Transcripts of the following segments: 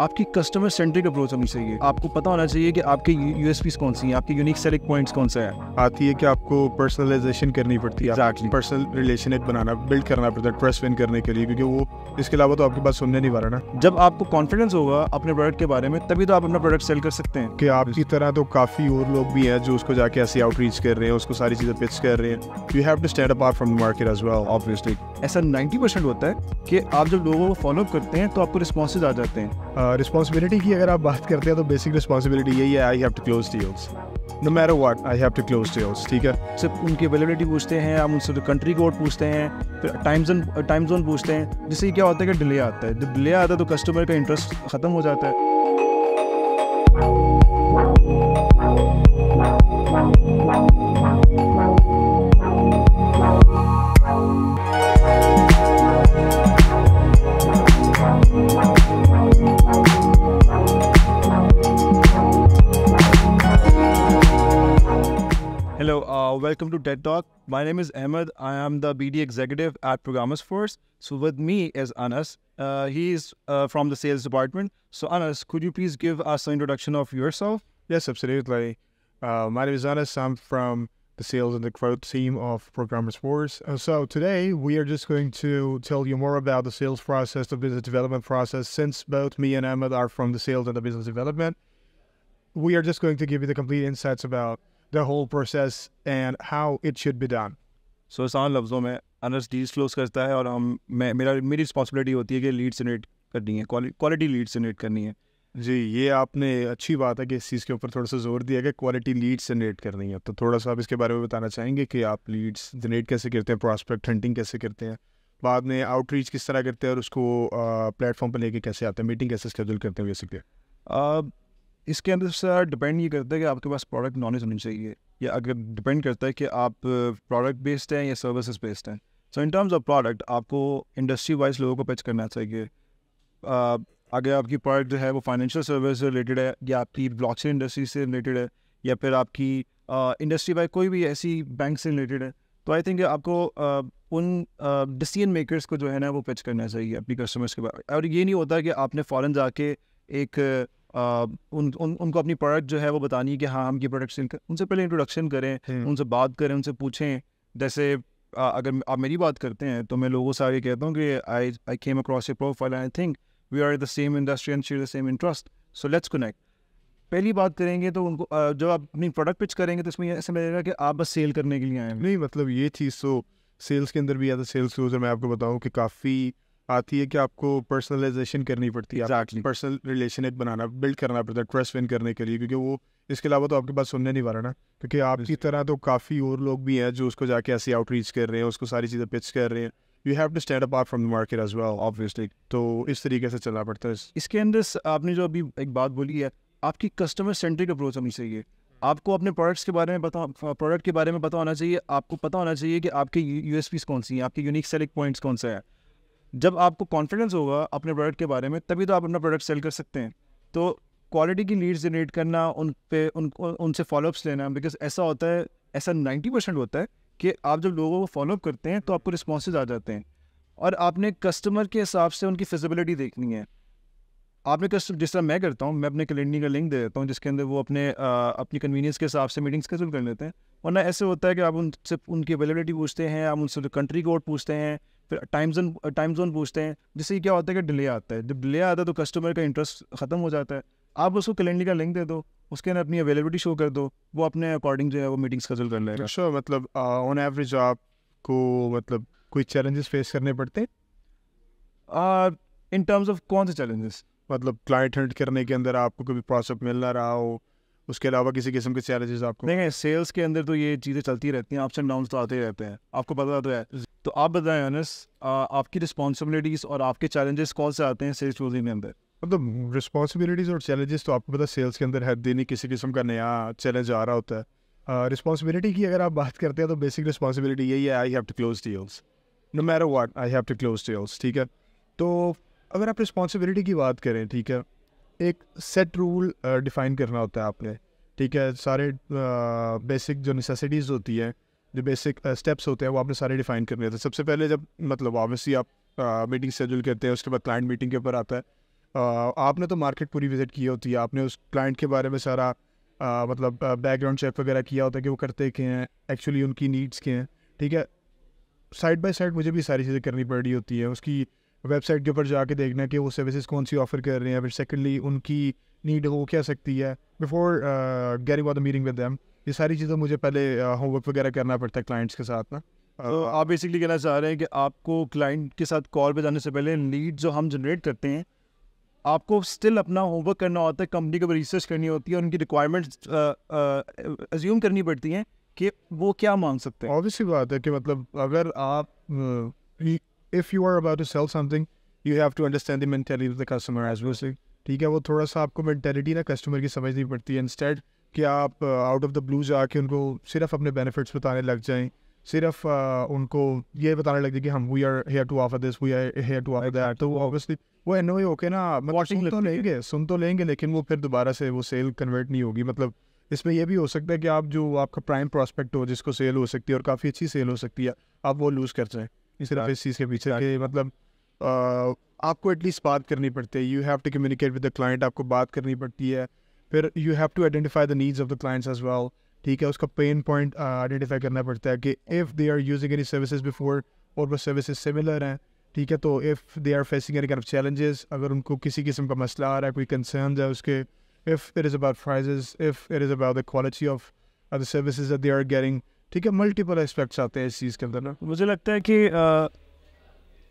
आपकी customer centric approach होनी चाहिए आपको पता होना चाहिए कि आपके यूएसपीज कौन सी हैं आपके यूनिक सेलिंग पॉइंट्स कौन सा है आती है कि आपको पर्सनलाइजेशन करनी पड़ती है पर्सनल रिलेशन बनाना बिल्ड करना पड़ता है ट्रस्ट विन करने के लिए क्योंकि वो इसके अलावा तो आपकी बात सुनने नहीं पा रहा ना जब आपको कॉन्फिडेंस होगा अपने प्रोडक्ट के बारे में तभी तो आप अपना प्रोडक्ट सेल कर सकते हैं कि आपकी तरह तो काफ़ी और लोग भी हैं जो उसको जाके ऐसी आउटरीच कर रहे हैं उसको सारी चीज़ें पिच कर रहे हैं you have to stand apart from the market as well obviously ऐसा 90 परसेंट होता है कि आप जब लोगों को फॉलोअप करते हैं तो आपको रिस्पॉन्सेज आ जाते हैं रिस्पॉन्सिबिलिटी uh, की अगर आप बात करते हैं तो बेसिक रिस्पॉन्सिबिलिटी यही है I have to close deals no matter what I have to close deals ठीक है सिर्फ उनकी अवेलेबिलिटी पूछते हैं हम उनसे कंट्री कोड पूछते हैं फिर टाइम जोन टाइम जोन पूछते हैं जिससे क्या होता है कि डिले आता है जब डिले आता है तो कस्टमर का इंटरेस्ट ख़त्म हो जाता है welcome to TED Talk. My name is Ahmed. I am the BD executive at Programmers Force. So with me is Anas. Uh, he is uh, from the sales department. So Anas, could you please give us an introduction of yourself? Yes, absolutely. Uh, my name is Anas. I'm from the sales and the growth team of Programmers Force. Uh, so today we are just going to tell you more about the sales process, the business development process, since both me and Ahmed are from the sales and the business development. We are just going to give you the complete insights about the whole process and how it should be done so आसान लफ्ज़ों में honours deals close करता है और हम मैं मेरा मेरी रिस्पॉन्सिबिलिटी होती है कि लीड जनरेट करनी है क्वालिटी लीड जनरेट करनी है जी ये आपने अच्छी बात है कि इस चीज़ के ऊपर थोड़ा सा जोर दिया कि क्वालिटी लीड्स जनरेट करनी है तो थोड़ा सा आप इसके बारे में बताना चाहेंगे कि आप लीड्स जनरेट कैसे करते हैं प्रॉस्पेक्ट हंटिंग कैसे करते हैं बाद में आउटरीच किस तरह करते हैं और उसको प्लेटफॉर्म पर लेके कैसे आते हैं मीटिंग कैसे स्केड्यूल करते हैं बेसिकली इसके अंदर सर डिपेंड ये करता है कि आपके पास प्रोडक्ट नॉलेज होनी चाहिए या अगर डिपेंड करता है कि आप प्रोडक्ट बेस्ड हैं या सर्विसेज बेस्ड हैं so in terms of product आपको इंडस्ट्री वाइज लोगों को पच करना चाहिए अगर आपकी प्रोडक्ट जो है वो फाइनेंशियल सर्विस से रिलेटेड है या आपकी ब्लॉकचेन इंडस्ट्री से रिलेटेड है या फिर आपकी इंडस्ट्री वाइज कोई भी ऐसी बैंक से रिलेटेड है तो आई थिंक आपको उन डिसीजन मेकर्स को जो है ना वो पिच करना चाहिए अपनी कस्टमर्स के बारे में और ये नहीं होता कि आपने फ़ौरन जाके एक उन, उन उनको अपनी प्रोडक्ट जो है वो बतानी है कि हाँ हम ये प्रोडक्ट सेल कर उनसे पहले इंट्रोडक्शन करें हम्म। उनसे बात करें उनसे पूछें जैसे अगर आप मेरी बात करते हैं तो मैं लोगों से आगे कहता हूँ कि I I came across a profile I think we are the same industry and share the same interest so let's connect पहली बात करेंगे तो उनको जब आप अपनी प्रोडक्ट पिच करेंगे तो इसमें ऐसा मिलेगा कि आप बस सेल करने के लिए आए हैं नहीं मतलब ये चीज़ तो सेल्स के अंदर भी या तो सेल्स यूज़र मैं आपको बताऊँ कि काफ़ी आती है कि आपको पर्सनलाइजेशन करनी पड़ती है exactly. पर्सनल रिलेशन एक बनाना बिल्ड करना पड़ता है ट्रस्ट विन करने के लिए क्योंकि वो इसके अलावा तो आपके पास सुनने नहीं वाला ना क्योंकि आपकी तरह तो काफ़ी और लोग भी हैं जो उसको जाके ऐसे आउटरीच कर रहे हैं उसको सारी चीज़ें पिच कर रहे हैं you have to stand apart from the market as well obviously तो इस तरीके से चलना पड़ता है इसके अंदर आपने जो अभी एक बात बोली है आपकी कस्टमर सेंट्रिक अप्रोच होनी चाहिए आपको अपने प्रोडक्ट्स के बारे में बता प्रोडक्ट के बारे में पता होना चाहिए आपको पता होना चाहिए कि आपके यू कौन सी हैं आपके यूनिक सेलिंग पॉइंट्स कौन सा है जब आपको कॉन्फिडेंस होगा अपने प्रोडक्ट के बारे में तभी तो आप अपना प्रोडक्ट सेल कर सकते हैं तो क्वालिटी की लीड्स जनरेट करना उन पे उन उनसे फॉलोअप्स लेना बिकॉज ऐसा होता है ऐसा नाइन्टी परसेंट होता है कि आप जब लोगों को फॉलोअप करते हैं तो आपको रिस्पॉन्सेज आ जाते हैं और आपने कस्टमर के हिसाब से उनकी फिजिबिलिटी देखनी है आपने कस्टम जिस तरह मैं करता हूँ मैं अपने कैलेंडर का लिंक दे देता हूँ जिसके अंदर वो अपने आ, अपनी कन्वीनियंस के हिसाब से मीटिंग्स कैसे कर लेते हैं वरना ऐसे होता है कि आप उनसे उनकी अवेलेबिलिटी पूछते हैं आप उनसे कंट्री कोड पूछते हैं फिर टाइम जोन टाइम जोन पूछते हैं जिससे क्या होता है कि डिले आता है जब डिले आता है तो कस्टमर का इंटरेस्ट ख़त्म हो जाता है आप उसको कैलेंडर का लिंक दे दो उसके अंदर अपनी अवेलेबिलिटी शो कर दो वो अपने अकॉर्डिंग जो है वो मीटिंग स्कजल कर लेगा श्योर मतलब ऑन एवरेज आपको मतलब कोई चैलेंजेस फेस करने पड़ते हैं इन टर्म्स ऑफ कौन से चैलेंजेस मतलब क्लाइंट हंट करने के अंदर आपको कभी प्रोसेस मिल ना रहा हो उसके अलावा किसी किस्म के चैलेंजेस आपको देखें सेल्स के अंदर तो ये चीज़ें चलती रहती हैं अप्स एंड डाउन तो आते ही रहते हैं आपको पता तो है तो आप बताएं अनस आपकी रिस्पॉन्सिबिलिटीज़ और आपके चैलेंजेस कौन से आते हैं सेल्स क्लोजिंग के अंदर मतलब रिस्पॉन्सिबिलिटीज़ और चैलेंजेस तो आपको पता सेल्स के अंदर है देनी किसी किस्म का नया चैलेंज आ रहा होता है रिस्पॉन्सिबिलिटी uh, की अगर आप बात करते हैं तो बेसिक रिस्पॉन्सिबिलिटी यही है I have to close deals no matter what I have to close deals ठीक है तो अगर आप रिस्पॉन्सिबिलिटी की बात करें ठीक है एक सेट रूल डिफाइन करना होता है आपने ठीक है सारे बेसिक uh, जो नेसेसिटीज़ होती है जो बेसिक स्टेप्स uh, होते हैं वो आपने सारे डिफाइन करने होते हैं सबसे पहले जब मतलब ऑब्वियसली आप मीटिंग uh, शेड्यूल करते हैं उसके बाद क्लाइंट मीटिंग के ऊपर आता है आपने तो मार्केट पूरी विजिट की होती है आपने उस क्लाइंट के बारे में सारा मतलब बैकग्राउंड चेक वगैरह किया होता है कि वो करते के हैं एक्चुअली उनकी नीड्स के हैं ठीक है साइड बाय साइड मुझे भी सारी चीज़ें करनी पड़ रही होती है उसकी वेबसाइट के ऊपर जाके देखना कि वो सर्विसेज कौन सी ऑफर कर रहे हैं फिर सेकंडली उनकी नीड हो क्या सकती है before gearing the meeting with them ये सारी चीज़ें मुझे पहले होमवर्क uh, वगैरह करना पड़ता है क्लाइंट्स के साथ ना तो uh, आप बेसिकली कहना चाह रहे हैं कि आपको क्लाइंट के साथ कॉल पर जाने से पहले नीड जो हम जनरेट करते हैं आपको स्टिल अपना होमवर्क करना होता है कंपनी के ऊपर रिसर्च करनी होती है उनकी रिक्वायरमेंट्स एज्यूम uh, करनी पड़ती हैं कि वो क्या मांग सकते हैं ऑब्वियसली बात है कि मतलब अगर आप if you are about to sell something you have to understand the mentality of the customer as वो से ठीक है वो थोड़ा सा आपको मैंटेलिटी ना कस्टमर की समझनी पड़ती है इंस्टेड कि आप आउट ऑफ द ब्लू जाके उनको सिर्फ अपने बेनिफिट्स बताने लग जाएं सिर्फ uh, उनको ये बताने लग जाए कि हम we are here to offer this we are here to offer that तो वो ऑब्वियसली वो एन ओ होके ना मतलब सुन तो लेंगे सुन तो लेंगे लेकिन वो फिर दोबारा से वो सेल कन्वर्ट नहीं होगी मतलब इसमें यह भी हो सकता है कि आप जो आपका प्राइम प्रोस्पेक्ट हो जिसको सेल हो सकती है और काफ़ी अच्छी सेल हो सकती है आप वो लूज़ कर जाएँ सिर्फ इस चीज़ के पीछे कि मतलब आपको एटलीस्ट बात करनी पड़ती है you have to communicate with the client आपको बात करनी पड़ती है फिर you have to identify the needs of the clients as well ठीक है उसका पेन पॉइंट आइडेंटिफाई करना पड़ता है कि if they are using any services before और वो सर्विसेज सिमिलर हैं ठीक है तो if they are facing any kind of challenges अगर उनको किसी किस्म का मसला आ रहा है कोई कंसर्न है उसके if it is about prices if it is about the quality of the services they are getting ठीक है मल्टीपल एस्पेक्ट्स आते हैं इस चीज़ के अंदर ना मुझे लगता है कि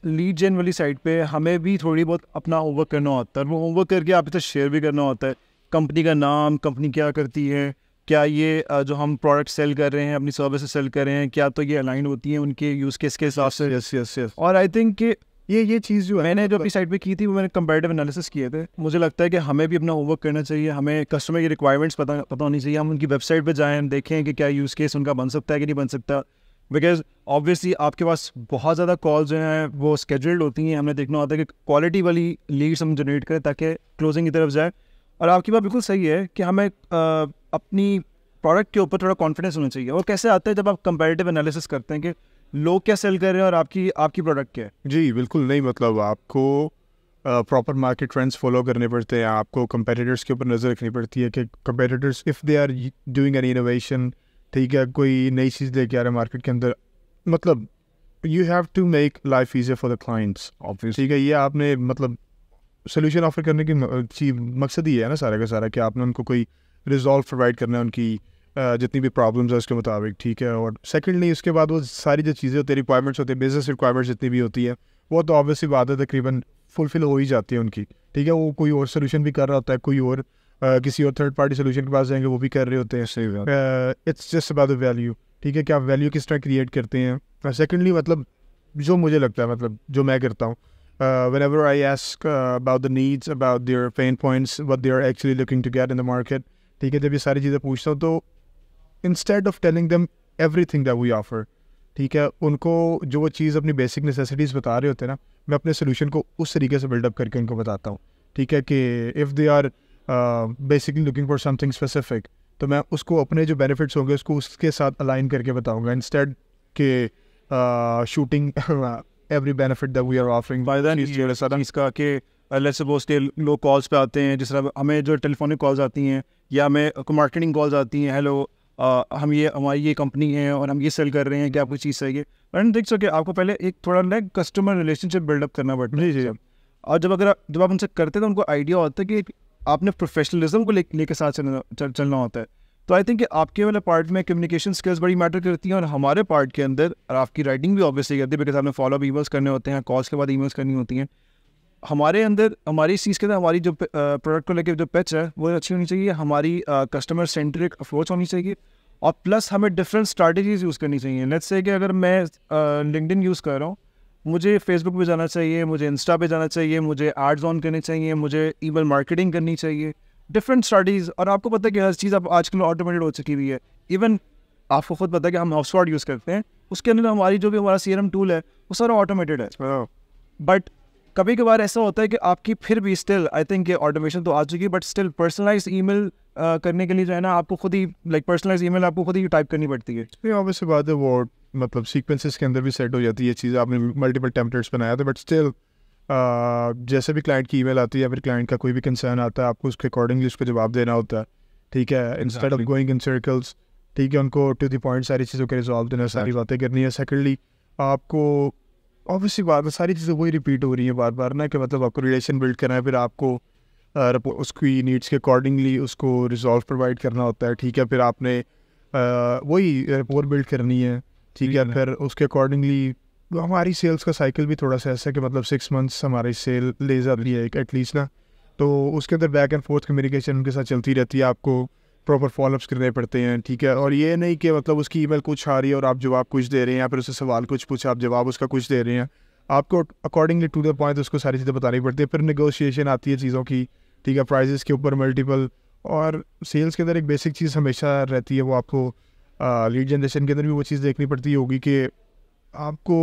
लीड जेन वाली साइड पे हमें भी थोड़ी बहुत अपना होमवर्क करना होता है वो होमवर्क करके आप इधर शेयर भी करना होता है कंपनी का नाम कंपनी क्या करती है क्या ये जो हम प्रोडक्ट सेल कर रहे हैं अपनी सर्विस सेल कर रहे हैं क्या तो ये अलाइन होती हैं उनके यूज़ केस के हिसाब से यस यस यस और आई थिंक कि ये ये चीज़ जो है मैंने जो अपनी साइड पे की थी वो मैंने कंपेरेटिव एनालिसिस किए थे मुझे लगता है कि हमें भी अपना होमवर्क करना चाहिए हमें कस्टमर की रिक्वायरमेंट्स पता पता होनी चाहिए हम उनकी वेबसाइट पे जाएं देखें कि क्या यूज़ केस उनका बन सकता है कि नहीं बन सकता बिकॉज ऑब्वियसली आपके पास बहुत ज़्यादा कॉल जो हैं वो स्केड्यूल्ड होती हैं हमें देखना होता है कि क्वालिटी वाली लीड्स हम जनरेट करें ताकि क्लोजिंग की तरफ जाए और आपकी बात बिल्कुल सही है कि हमें अपनी प्रोडक्ट के ऊपर थोड़ा कॉन्फिडेंस होना चाहिए और कैसे आता है जब आप कंपेरेटिव एनालिसिस करते हैं कि लोग क्या सेल कर रहे हैं और आपकी आपकी प्रोडक्ट क्या है जी बिल्कुल नहीं मतलब आपको प्रॉपर मार्केट ट्रेंड्स फॉलो करने पड़ते हैं आपको कंपेटिटर्स के ऊपर नज़र रखनी पड़ती है कि competitors if they are doing an innovation ठीक है कोई नई चीज़ लेके आ रहा है मार्केट के अंदर मतलब you have to make life easier for the clients obvious ठीक है ये आपने मतलब सोल्यूशन ऑफर करने की मकसद ही है ना सारा का सारा कि आपने उनको कोई रिजॉल्व प्रोवाइड करना है उनकी जितनी भी प्रॉब्लम्स है उसके मुताबिक ठीक है और सेकेंडली उसके बाद वो सारी जो चीज़ें होती है रिक्वायरमेंट्स होती हैं बिज़नेस रिक्वायरमेंट्स जितनी भी होती है वो तो ऑब्वियसली बात है तकरीबन फुलफ़िल हो ही जाती है उनकी ठीक है वो कोई और सोल्यूशन भी कर रहा होता है कोई और Uh, किसी और थर्ड पार्टी सोल्यूशन के पास जाएंगे वो भी कर रहे होते हैं it's just about the value ठीक है क्या आप वैल्यू किस तरह क्रिएट करते हैं सेकेंडली uh, मतलब जो मुझे लगता है मतलब जो मैं करता हूँ whenever I ask about the needs about their pain points what they are actually looking to get in the market ठीक है जब ये सारी चीज़ें पूछता हूँ तो instead of telling them thing that we offer ठीक है उनको जो वो चीज़ अपनी बेसिक नेसेसिटीज़ बता रहे होते हैं ना मैं अपने सोल्यूशन को उस तरीके से बिल्डअप करके उनको बताता हूँ ठीक है कि if they are basically looking for something specific तो मैं उसको अपने जो बेनिफिट्स होंगे उसको उसके साथ अलाइन करके बताऊँगा इंस्टेड के shooting every benefit that we are offering इसका कि लेट्स सपोज के लोग कॉल्स पे आते हैं जिस तरह हमें जो टेलीफोनिक कॉल्स आती हैं या हमें मार्केटिंग कॉल्स आती हैं हेलो हम ये हमारी ये कंपनी है और हम ये सेल कर रहे हैं कि आपको चीज़ चाहिए एंड देख सके आपको पहले एक थोड़ा ना कस्टमर रिलेशनशिप बिल्डअप करना पड़ता है जी जी और जब अगर जब आप उनसे करते हैं तो उनको आइडिया होता है कि आपने प्रोफेशनलिज्म को लेकर ले साथ चलना चलना होता है तो आई थिंक आपके वाले पार्ट में कम्युनिकेशन स्किल्स बड़ी मैटर करती हैं और हमारे पार्ट के अंदर और आपकी राइटिंग भी ऑब्वियसली करती है बिकॉज आपने फॉलोअप ईमेल्स करने होते हैं कॉल्स के बाद ईमेल्स करनी होती हैं हमारे अंदर हमारी इस चीज़ के अंदर हमारी जो प्रोडक्ट को लेकर जो पिच है वो अच्छी होनी चाहिए हमारी कस्टमर सेंट्रिक अप्रोच होनी चाहिए और प्लस हमें डिफरेंट स्ट्रैटेजीज यूज़ करनी चाहिए लेट्स से कि अगर मैं लिंकडिन यूज़ कर रहा हूँ मुझे फेसबुक पे जाना चाहिए मुझे इंस्टा पे जाना चाहिए मुझे एड्स ऑन करने चाहिए मुझे ईमेल मार्केटिंग करनी चाहिए डिफरेंट स्टडीज़ और आपको पता है कि हर चीज़ अब आजकल ऑटोमेटेड हो चुकी हुई है इवन आपको खुद पता है कि हम हाउस यूज़ करते हैं उसके अंदर हमारी जो भी हमारा सी टूल है वो सारा ऑटोमेटेड है बट हाँ। कभी कभार ऐसा होता है कि आपकी फिर भी स्टिल आई थिंक ये ऑटोमेशन तो आ चुकी है बट स्टिल पर्सनलाइज मेल करने के लिए जो है ना आपको खुद ही लाइक पर्सनलाइज ईमेल आपको खुद ही टाइप करनी पड़ती है ये बात है वो मतलब सीक्वेंसेस के अंदर भी सेट हो जाती है चीज़ आपने मल्टीपल टेम्पलेट्स बनाया था बट स्टिल जैसे भी क्लाइंट की ईमेल आती है या फिर क्लाइंट का कोई भी कंसर्न आता है आपको उसके अकॉर्डिंगली उसको जवाब देना होता है ठीक है instead of going in circles ठीक है उनको टू दी पॉइंट सारी चीज़ों के रिजॉल्व देना सारी बातें करनी है सेकेंडली आपको ऑब्वियसली बात है सारी चीज़ें वही रिपीट हो रही हैं बार बार ना कि मतलब आपको रिलेशन बिल्ड करना है फिर आपको उसकी नीड्स के अकॉर्डिंगली उसको रिजॉल्व प्रोवाइड करना होता है ठीक है फिर आपने वही रेपोर बिल्ड करनी है ठीक है फिर उसके अकॉर्डिंगली हमारी सेल्स का साइकिल भी थोड़ा सा ऐसा है कि मतलब सिक्स मंथ्स हमारी सेल ले जाती है एटलीस्ट ना तो उसके अंदर बैक एंड फोर्थ कम्युनिकेशन उनके साथ चलती रहती है आपको प्रॉपर फॉलोअप्स करने पड़ते हैं ठीक है और ये नहीं कि मतलब उसकी ईमेल कुछ आ रही है और आप जवाब कुछ दे रहे हैं या फिर उससे सवाल कुछ पूछा आप जवाब उसका कुछ दे रहे हैं आपको अकॉर्डिंगली टू द पॉइंट उसको सारी चीज़ें बतानी पड़ती है फिर निगोशिएशन आती है चीज़ों की ठीक है प्राइजेस के ऊपर मल्टीपल और सेल्स के अंदर एक बेसिक चीज़ हमेशा रहती है वो आपको लीड जनरेशन के अंदर भी वो चीज़ देखनी पड़ती होगी कि आपको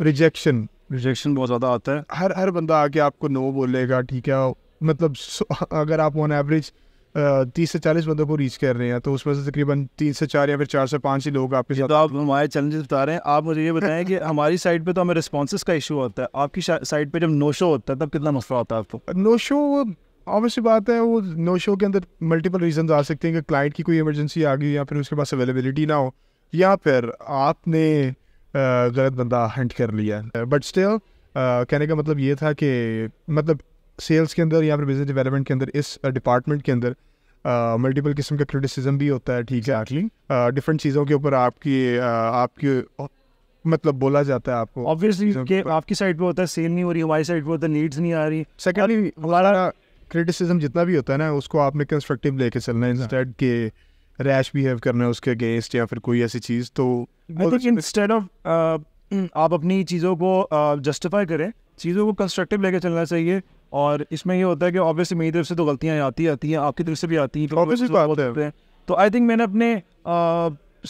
रिजेक्शन रिजेक्शन बहुत ज़्यादा आता है हर हर बंदा आके आपको नो बोलेगा ठीक है मतलब अगर आप ऑन एवरेज तीस से चालीस बंदों को रीच कर रहे हैं तो उसमें से तकरीबन तीन से चार या फिर चार से पाँच ही लोग आपके साथ तो आप हमारे चैलेंजेस बता रहे हैं आप मुझे ये बताएं कि हमारी साइड पे तो हमें रिस्पॉन्स का इशू होता है आपकी साइड पे जब नो शो होता है तब कितना मसला होता है आपको नो शो ऑब्वियसली बात है वो नो शो के अंदर मल्टीपल रीजन आ सकते हैं कि क्लाइंट की कोई इमरजेंसी आ गई या फिर उसके पास अवेलेबिलिटी ना हो या फिर आपने गलत बंदा हंट कर लिया बट स्टिल कहने का मतलब ये था कि मतलब सेल्स के अंदर या फिर बिजनेस डेवलपमेंट के अंदर इस डिपार्टमेंट uh, के अंदर मल्टीपल uh, किस्म का क्रिटिसिज्म भी होता है ठीक है एक्चुअली डिफरेंट चीज़ों के ऊपर आपकी uh, आपकी मतलब बोला जाता है आपको ऑब्वियसली कि आपकी साइड पे होता है सेल नहीं हो रही हमारी साइड पे होता है नीड्स नहीं आ रही सेकेंडली हमारा क्रिटिसिज्म जितना भी होता है ना उसको आपने कंस्ट्रक्टिव लेके चलना है इंस्टेड के रैश बिहेव करना है उसके अगेंस्ट या फिर कोई ऐसी चीज़ तो इंस्टेड तो ऑफ आप अपनी चीज़ों को जस्टिफाई करें चीज़ों को कंस्ट्रक्टिव लेके चलना चाहिए और इसमें ये होता है कि ऑब्वियसली मेरी तरफ से तो गलतियाँ आती आती हैं आपकी तरफ से भी आती हैं तो आई थिंक मैंने अपने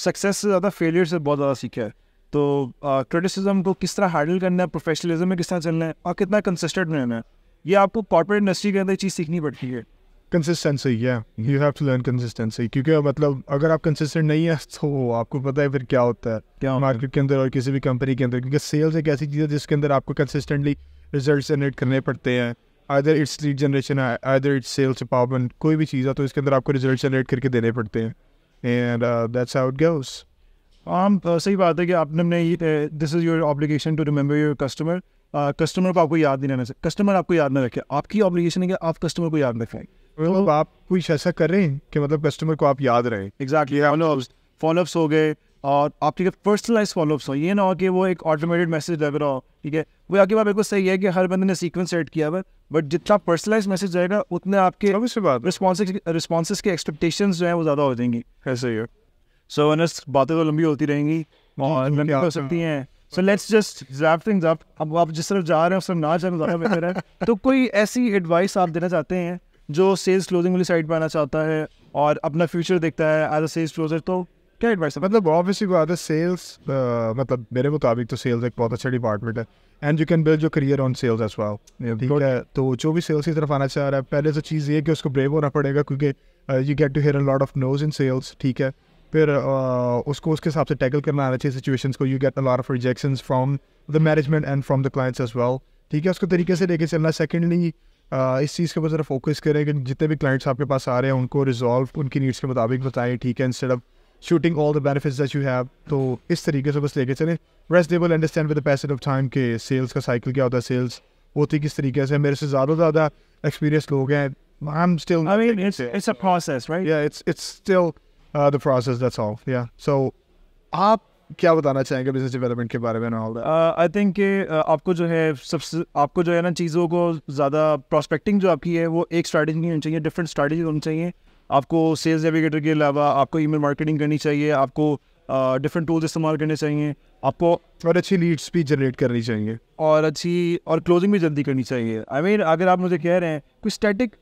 सक्सेस से ज़्यादा फेलियर से बहुत ज़्यादा सीखा है तो क्रिटिसिज्म को किस तरह हैंडल करना है प्रोफेशनलिज्म में किस तरह चलना है और कितना कंसिस्टेंट रहना है ये आपको कॉर्पोरेट इंडस्ट्री के अंदर चीज़ सीखनी पड़ती है कंसिस्टेंसी या you have to learn consistency क्योंकि मतलब अगर आप कंसिस्टेंट नहीं है तो आपको पता है फिर क्या होता है क्या मार्केट के अंदर और किसी भी कंपनी के अंदर क्योंकि सेल्स एक ऐसी चीज़ है जिसके अंदर आपको कंसिस्टेंटली रिजल्ट जनरेट करने पड़ते हैं आदर इट्स लीड जनरेशन है आदर इट्स सेल्स डिपार्टमेंट कोई भी चीज़ है तो इसके अंदर आपको रिजल्ट जनरेट करके देने पड़ते हैं एंड दैट्स आउट गोस हम सही बात है कि आपने अपने this is your obligation to remember your customer customer को आपको याद नहीं रहना चाहिए कस्टमर आपको याद ना रखे आपकी ऑब्लिगेशन है कि आप कस्टमर को याद रखें मतलब आप कुछ ऐसा कर रहे हैं कि मतलब कस्टमर को आप याद रहे एग्जैक्टली फॉलोअप्स हो गए और आपकी पर्सनलाइज फॉलोअप्स हो ये ना हो कि वो एक ऑटोमेटेड मैसेज लग रहा हो ठीक है वो आगे बात बिल्कुल सही है कि हर बंदे ने सीक्वेंस सेट किया हुआ बट जितना पर्सनलाइज मैसेज रहेगा उतने आपके रिस्पॉन्स के एक्सपेक्टेशन जो है वो ज़्यादा हो जाएंगी ऐसे ही सो अनस बातें तो लंबी होती रहेंगी हाँ, हो सकती हैं so let's just zap things up अब आप जिस तरफ जा रहे हैं उस तरफ ना जाए ज़्यादा बेहतर है तो कोई ऐसी एडवाइस आप देना चाहते हैं जो सेल्स क्लोजिंग वाली साइड पर आना चाहता है और अपना फ्यूचर देखता है एज अ सेल्स क्लोजर तो क्या एडवाइस है मतलब ऑब्वियसली बात है सेल्स मतलब मेरे मुताबिक तो सेल्स एक बहुत अच्छा डिपार्टमेंट है and you can build your career on sales as well ठीक है तो जो भी सेल्स की तरफ आना चाह रहा है पहले तो चीज़ ये कि उसको ब्रेव होना पड़ेगा क्योंकि you get to hear a lot of noes in sales ठीक है फिर uh, उसको उसके हिसाब से टैकल करना आना चाहिए सिचुएशंस को you get a lot of rejection from the management and from the clients as well ठीक है उसको तरीके से लेके चलना सेकेंडली Uh, इस चीज़ के ऊपर ज़रा फोकस करें कि जितने भी क्लाइंट्स आपके पास आ रहे हैं उनको रिजॉल्व उनकी नीड्स के मुताबिक बताएं ठीक है instead of shooting all the benefits that you have तो इस तरीके से बस लेके चले rest they will understand with the passage of time के सेल्स का साइकिल क्या होता है सेल्स होती किस तरीके से मेरे से ज़्यादा ज़्यादा एक्सपीरियंस लोग हैं I'm still. I mean, it's it's a process, right? Yeah, it's it's still uh, the process. That's all. Yeah. So, आप क्या बताना चाहेंगे बिजनेस डेवलपमेंट के बारे में ऑल आई थिंक कि uh, आपको जो है सबसे आपको जो है ना चीज़ों को ज़्यादा प्रोस्पेक्टिंग जो आपकी है वो एक स्ट्रैटेजी होनी चाहिए डिफरेंट स्ट्रैटेजी होनी चाहिए आपको सेल्स एविगेटर के अलावा आपको ईमेल मार्केटिंग करनी चाहिए आपको डिफरेंट टूल्स इस्तेमाल करने चाहिए आपको और अच्छी लीड्स भी जनरेट करनी चाहिए और अच्छी और क्लोजिंग भी जल्दी करनी चाहिए आई I मीन mean, अगर आप मुझे कह रहे हैं कोई स्टैटिक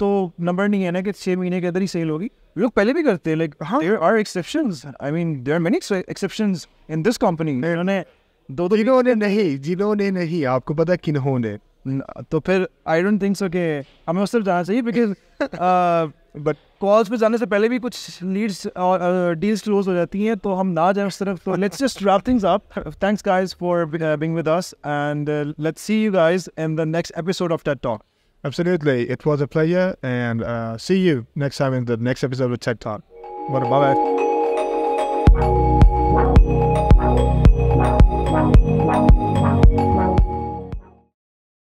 तो नंबर नहीं है ना कि छः महीने के अंदर ही सेल होगी लोग पहले भी करते हैं लाइक हाँ there are exception I mean there are many exception in this company उन्होंने दो दो जिन्होंने नहीं जिन्होंने नहीं आपको पता किन्होंने तो फिर आई डोंट थिंक सो के हमें उस तरफ जाना चाहिए बिकॉज बट कॉल्स पे जाने से पहले भी कुछ लीड्स और डील्स uh, क्लोज हो जाती हैं तो हम ना जाए उस तरफ तो let's just wrap things up thanks guys for being with us and let's see you guys in the next episode of TED talk Absolutely. It was a pleasure and uh, see you next time in the next episode of Tech Talk. What about